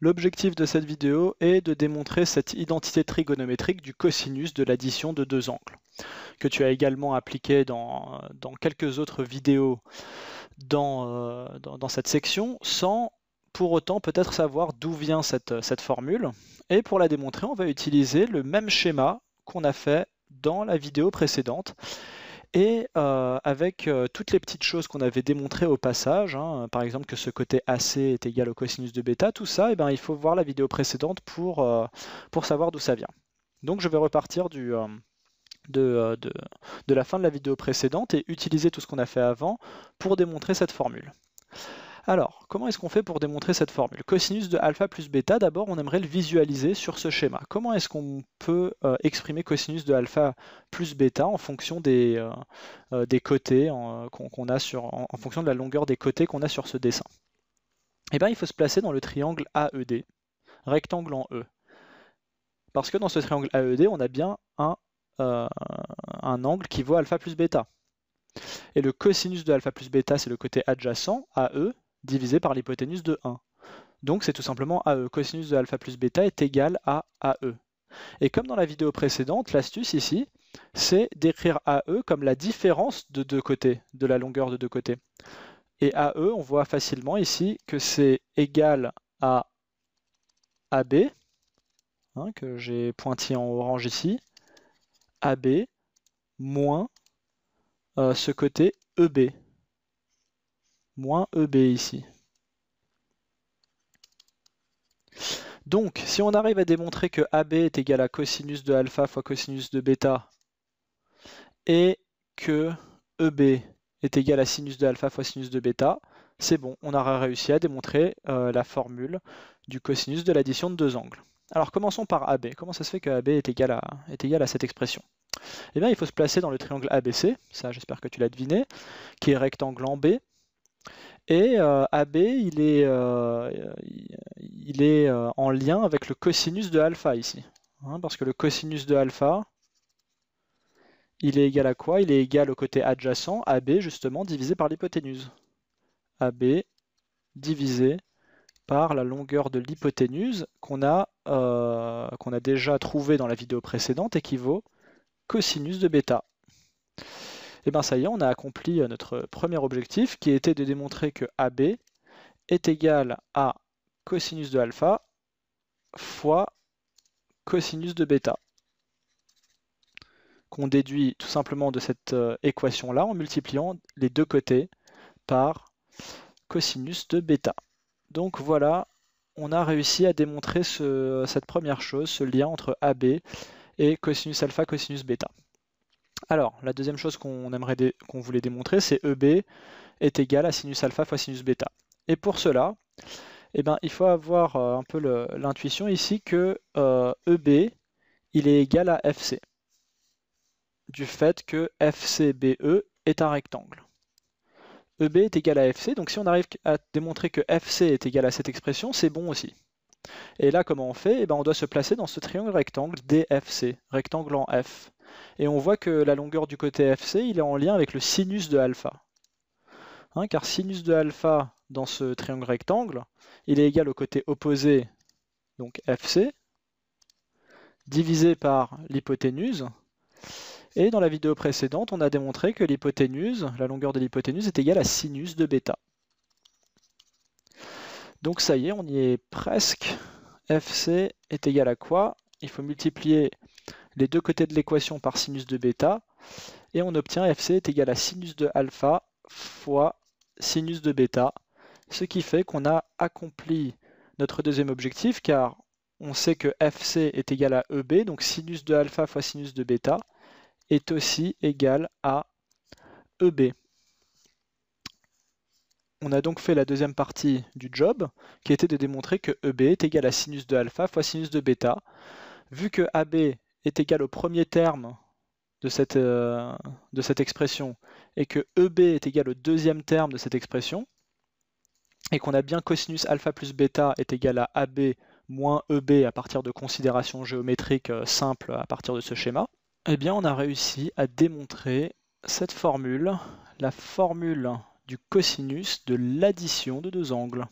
L'objectif de cette vidéo est de démontrer cette identité trigonométrique du cosinus de l'addition de deux angles, que tu as également appliqué dans, quelques autres vidéos euh, dans, dans, cette section, sans pour autant peut-être savoir d'où vient cette, cette formule. Et pour la démontrer, on va utiliser le même schéma qu'on a fait dans la vidéo précédente et euh, avec euh, toutes les petites choses qu'on avait démontrées au passage, hein, par exemple que ce côté AC est égal au cosinus de bêta, tout ça, et eh ben, il faut voir la vidéo précédente pour, euh, pour savoir d'où ça vient. Donc je vais repartir du, de la fin de la vidéo précédente et utiliser tout ce qu'on a fait avant pour démontrer cette formule. Alors, comment est-ce qu'on fait pour démontrer cette formule Cosinus de alpha plus bêta, d'abord, on aimerait le visualiser sur ce schéma. Comment est-ce qu'on peut euh, exprimer cosinus de alpha plus bêta en fonction des, euh, euh, côtés qu'on a sur, en, fonction de la longueur des côtés qu'on a sur ce dessin Eh bien, il faut se placer dans le triangle AED, rectangle en E. Parce que dans ce triangle AED, on a bien un, un angle qui vaut alpha plus bêta. Et le cosinus de alpha plus bêta, c'est le côté adjacent, AE, divisé par l'hypoténuse de 1. Donc c'est tout simplement AE. Cosinus de alpha plus bêta est égal à AE. Et comme dans la vidéo précédente, l'astuce ici, c'est d'écrire AE comme la différence de deux côtés, de la longueur de deux côtés. Et AE, on voit facilement ici que c'est égal à AB, hein, que j'ai pointé en orange ici, AB moins euh, ce côté EB moins EB ici. Donc, si on arrive à démontrer que AB est égal à cosinus de alpha fois cosinus de bêta, et que EB est égal à sinus de alpha fois sinus de bêta, c'est bon, on aura réussi à démontrer euh, la formule du cosinus de l'addition de deux angles. Alors commençons par AB. Comment ça se fait que AB est égal à, est égal à cette expression Eh bien, il faut se placer dans le triangle ABC, ça j'espère que tu l'as deviné, qui est rectangle en B, et euh, AB, il est, euh, euh, en lien avec le cosinus de alpha ici. Hein, parce que le cosinus de alpha, il est égal à quoi Il est égal au côté adjacent, AB justement, divisé par l'hypoténuse. AB divisé par la longueur de l'hypoténuse qu'on a, a déjà trouvée dans la vidéo précédente et qui vaut cosinus de bêta et eh bien ça y est, on a accompli euh, notre premier objectif qui était de démontrer que AB est égal à cosinus de alpha fois cosinus de bêta qu'on déduit tout simplement de cette euh, équation-là en multipliant les deux côtés par cosinus de bêta. Donc voilà, on a réussi à démontrer cette première chose, ce lien entre AB et cosinus alpha, cosinus bêta. Alors, la deuxième chose qu'on aimerait qu'on voulait démontrer, c'est EB est égal à sinus alpha fois sinus bêta. Et pour cela, eh ben, il faut avoir euh, un peu l'intuition ici que EB, euh, e il est égal à FC, du fait que FCBE est un rectangle. EB est égal à FC, donc si on arrive à démontrer que FC est égal à cette expression, c'est bon aussi. Et là, comment on fait eh ben, On doit se placer dans ce triangle rectangle DFC, rectangle en F. Et on voit que la longueur du côté FC, il est en lien avec le sinus de alpha. Hein, car sinus de alpha dans ce triangle rectangle, il est égal au côté opposé, donc FC, divisé par l'hypoténuse. Et dans la vidéo précédente, on a démontré que l'hypoténuse, la longueur de l'hypoténuse, est égale à sinus de bêta. Donc ça y est, on y est presque. fc est égal à quoi Il faut multiplier les deux côtés de l'équation par sinus de bêta, et on obtient fc est égal à sinus de alpha fois sinus de bêta, ce qui fait qu'on a accompli notre deuxième objectif, car on sait que fc est égal à eb, donc sinus de alpha fois sinus de bêta, est aussi égal à eb. On a donc fait la deuxième partie du job, qui était de démontrer que EB est égal à sinus de alpha fois sinus de bêta. Vu que AB est égal au premier terme de cette, euh, expression et que EB est égal au deuxième terme de cette expression, et qu'on a bien cosinus alpha plus bêta est égal à AB moins EB à partir de considérations géométriques euh, simples à partir de ce schéma, eh bien on a réussi à démontrer cette formule, la formule du cosinus de l'addition de deux angles.